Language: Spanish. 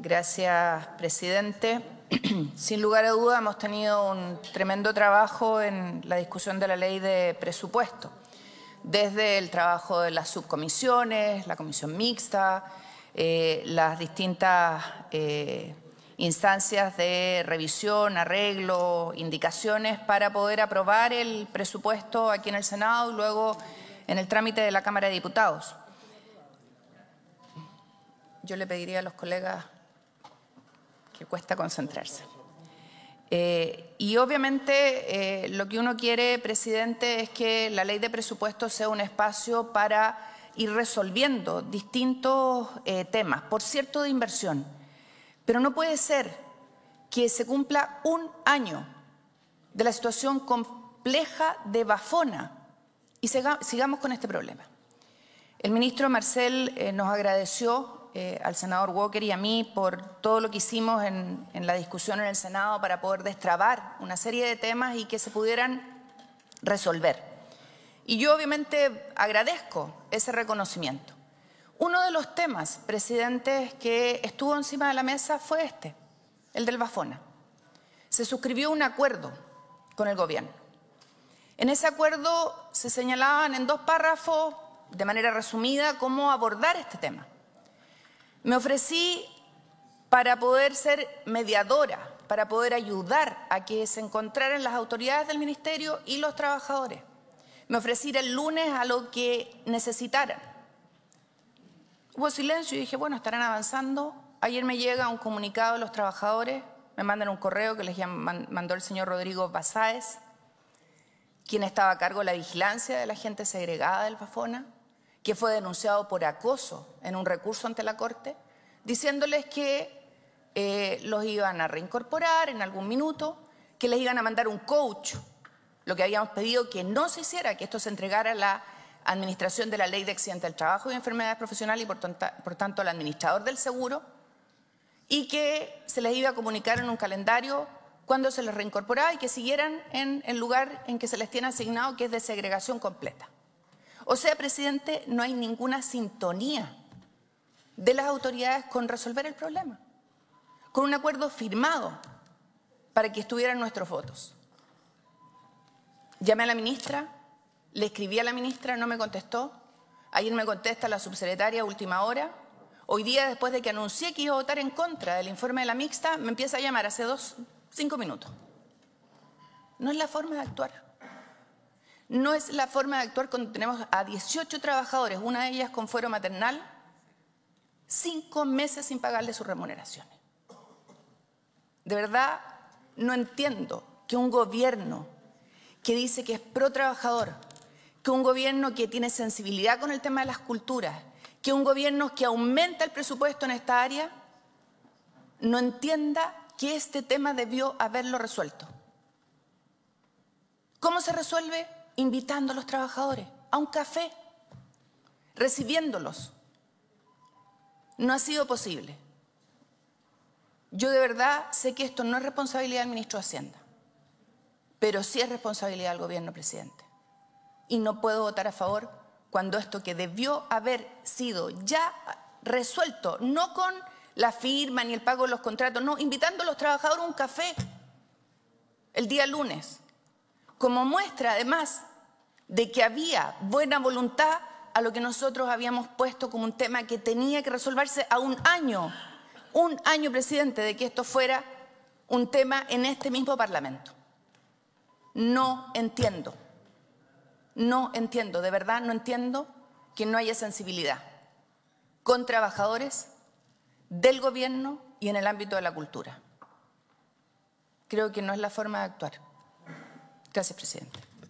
Gracias, presidente. Sin lugar a duda hemos tenido un tremendo trabajo en la discusión de la ley de presupuesto, desde el trabajo de las subcomisiones, la comisión mixta, eh, las distintas eh, instancias de revisión, arreglo, indicaciones para poder aprobar el presupuesto aquí en el Senado y luego en el trámite de la Cámara de Diputados. Yo le pediría a los colegas que cuesta concentrarse. Eh, y obviamente eh, lo que uno quiere, presidente, es que la ley de presupuesto sea un espacio para ir resolviendo distintos eh, temas, por cierto, de inversión. Pero no puede ser que se cumpla un año de la situación compleja de Bafona y sigamos con este problema. El ministro Marcel nos agradeció eh, al senador Walker y a mí por todo lo que hicimos en, la discusión en el Senado para poder destrabar una serie de temas y que se pudieran resolver. Y yo obviamente agradezco ese reconocimiento. Uno de los temas, Presidente, que estuvo encima de la mesa fue este, el del Bafona. Se suscribió un acuerdo con el gobierno. En ese acuerdo se señalaban en dos párrafos de manera resumida cómo abordar este tema. Me ofrecí para poder ser mediadora, para poder ayudar a que se encontraran las autoridades del ministerio y los trabajadores. Me ofrecí el lunes a lo que necesitaran. Hubo silencio y dije, bueno, estarán avanzando. Ayer me llega un comunicado de los trabajadores, me mandan un correo que les mandó el señor Rodrigo Basáez, quien estaba a cargo de la vigilancia de la gente segregada del Fafona que fue denunciado por acoso en un recurso ante la Corte, diciéndoles que eh, los iban a reincorporar en algún minuto, que les iban a mandar un coach, lo que habíamos pedido que no se hiciera, que esto se entregara a la administración de la ley de accidente del trabajo y enfermedades profesionales y por, tanto al administrador del seguro, y que se les iba a comunicar en un calendario cuando se les reincorporaba y que siguieran en el lugar en que se les tiene asignado, que es de segregación completa. O sea, presidente, no hay ninguna sintonía de las autoridades con resolver el problema, con un acuerdo firmado para que estuvieran nuestros votos. Llamé a la ministra, le escribí a la ministra, no me contestó. Ayer me contesta la subsecretaria a última hora. Hoy día, después de que anuncié que iba a votar en contra del informe de la mixta, me empieza a llamar hace dos, cinco minutos. No es la forma de actuar no es la forma de actuar cuando tenemos a 18 trabajadores, una de ellas con fuero maternal, cinco meses sin pagarle sus remuneraciones. De verdad, no entiendo que un gobierno que dice que es pro trabajador, que un gobierno que tiene sensibilidad con el tema de las culturas, que un gobierno que aumenta el presupuesto en esta área, no entienda que este tema debió haberlo resuelto. ¿Cómo se resuelve? invitando a los trabajadores a un café, recibiéndolos. No ha sido posible. Yo de verdad sé que esto no es responsabilidad del ministro de Hacienda, pero sí es responsabilidad del gobierno presidente. Y no puedo votar a favor cuando esto que debió haber sido ya resuelto, no con la firma ni el pago de los contratos, no, invitando a los trabajadores a un café el día lunes, como muestra además de que había buena voluntad a lo que nosotros habíamos puesto como un tema que tenía que resolverse a un año, un año, presidente, de que esto fuera un tema en este mismo Parlamento. No entiendo, no entiendo, de verdad no entiendo que no haya sensibilidad con trabajadores del gobierno y en el ámbito de la cultura. Creo que no es la forma de actuar. Gracias, presidente.